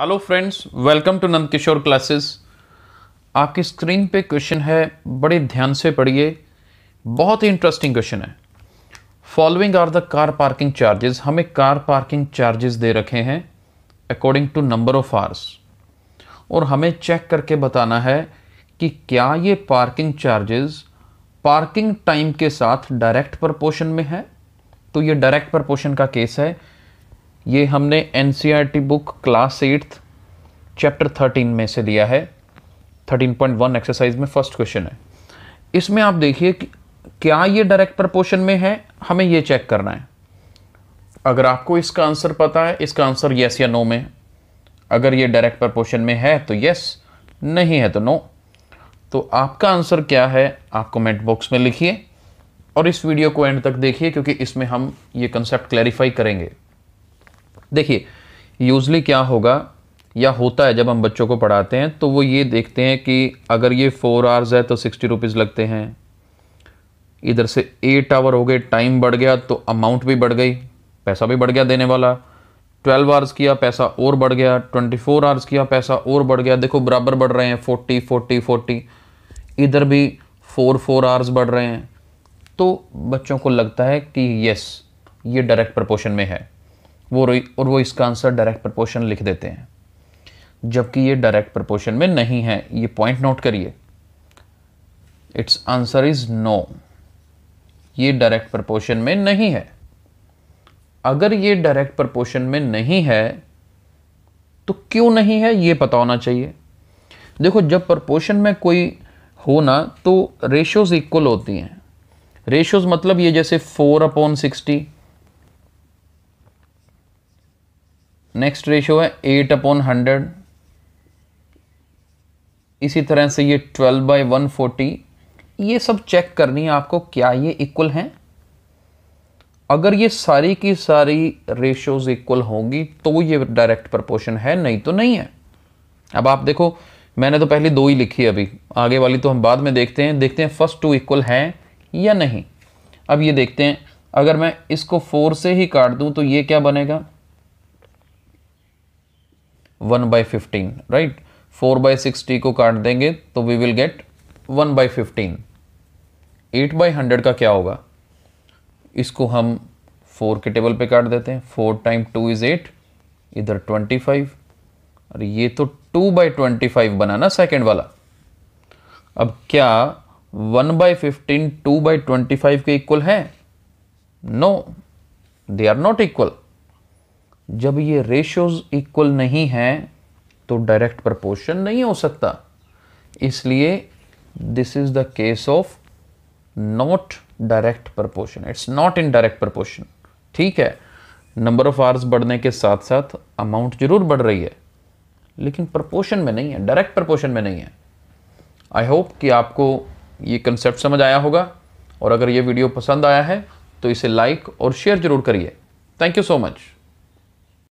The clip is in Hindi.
hello friends welcome to Nand Kishore classes आपकी स्क्रीन पे क्वेश्चन है बड़े ध्यान से पढ़िए बहुत ही इंटरेस्टिंग क्वेश्चन है following are the car parking charges हमें कार पार्किंग चार्जेस दे रखे हैं according to number of hours और हमें चेक करके बताना है कि क्या ये पार्किंग चार्जेस पार्किंग टाइम के साथ डायरेक्ट प्रपोशन में है तो ये डायरेक्ट प्रपोशन का केस है ये हमने an book class eighth chapter thirteen में से लिया है थर्टीन पॉइंट वन एक्सरसाइज में फर्स्ट क्वेश्चन है इसमें आप देखिए क्या ये डायरेक्ट प्रपोर्शन में है हमें ये चेक करना है अगर आपको इसका आंसर पता है इसका आंसर येस या नो में अगर ये डायरेक्ट प्रपोर्शन में है तो येस नहीं है तो नो तो आपका आंसर क्या है आप कमेंट बॉक्स में लिखिए और इस वीडियो को एंड तक देखिए क्योंकि इसमें हम ये कंसेप्ट क्लैरिफाई करेंगे देखिए यूजली क्या होगा या होता है जब हम बच्चों को पढ़ाते हैं तो वो ये देखते हैं कि अगर ये फोर आवर्स है तो सिक्सटी रुपीज़ लगते हैं इधर से एट आवर हो गए टाइम बढ़ गया तो अमाउंट भी बढ़ गई पैसा भी बढ़ गया देने वाला ट्वेल्व आवर्स किया पैसा और बढ़ गया ट्वेंटी फोर आवर्स किया पैसा और बढ़ गया देखो बराबर बढ़ रहे हैं फोर्टी फोर्टी फोर्टी इधर भी फोर फोर आवर्स बढ़ रहे हैं तो बच्चों को लगता है कि यस ये डायरेक्ट प्रपोर्शन में है वो और वो इसका आंसर डायरेक्ट प्रपोर्शन लिख देते हैं जबकि ये डायरेक्ट प्रपोर्शन में नहीं है ये पॉइंट नोट करिए इट्स आंसर इज नो ये डायरेक्ट प्रपोर्शन में नहीं है अगर ये डायरेक्ट प्रपोर्शन में नहीं है तो क्यों नहीं है ये पता होना चाहिए देखो जब प्रपोर्शन में कोई हो ना तो रेशोज़ इक्वल होती हैं रेशोज़ मतलब ये जैसे four upon sixty next ratio है एट अपॉन हंड्रेड इसी तरह से ये ट्वेल्व बाई वन फोर्टी ये सब चेक करनी है आपको क्या ये इक्वल हैं अगर ये सारी की सारी रेशियोज़ इक्वल होंगी तो ये डायरेक्ट प्रपोर्शन है नहीं तो नहीं है अब आप देखो मैंने तो पहले दो ही लिखी है अभी आगे वाली तो हम बाद में देखते हैं देखते हैं फर्स्ट टू इक्वल हैं या नहीं अब ये देखते हैं अगर मैं इसको फोर से ही काट दूं तो ये क्या बनेगा one by fifteen right four by sixty को काट देंगे तो we will get one by fifteen eight by hundred का क्या होगा इसको हम फोर के टेबल पे काट देते हैं four time two is eight इधर ट्वेंटी फाइव और ये तो टू बाई ट्वेंटी फाइव बना ना सेकेंड वाला अब क्या one by fifteen two by twenty five के इक्वल है no they are not equal जब ये रेशोज़ इक्वल नहीं हैं तो डायरेक्ट प्रपोर्शन नहीं हो सकता इसलिए this is the case of not direct proportion it's not in direct proportion ठीक है नंबर ऑफ आवर्स बढ़ने के साथ साथ अमाउंट जरूर बढ़ रही है लेकिन प्रपोर्शन में नहीं है डायरेक्ट प्रपोर्शन में नहीं है आई होप कि आपको ये कंसेप्ट समझ आया होगा और अगर ये वीडियो पसंद आया है तो इसे लाइक और शेयर जरूर करिए थैंक यू सो मच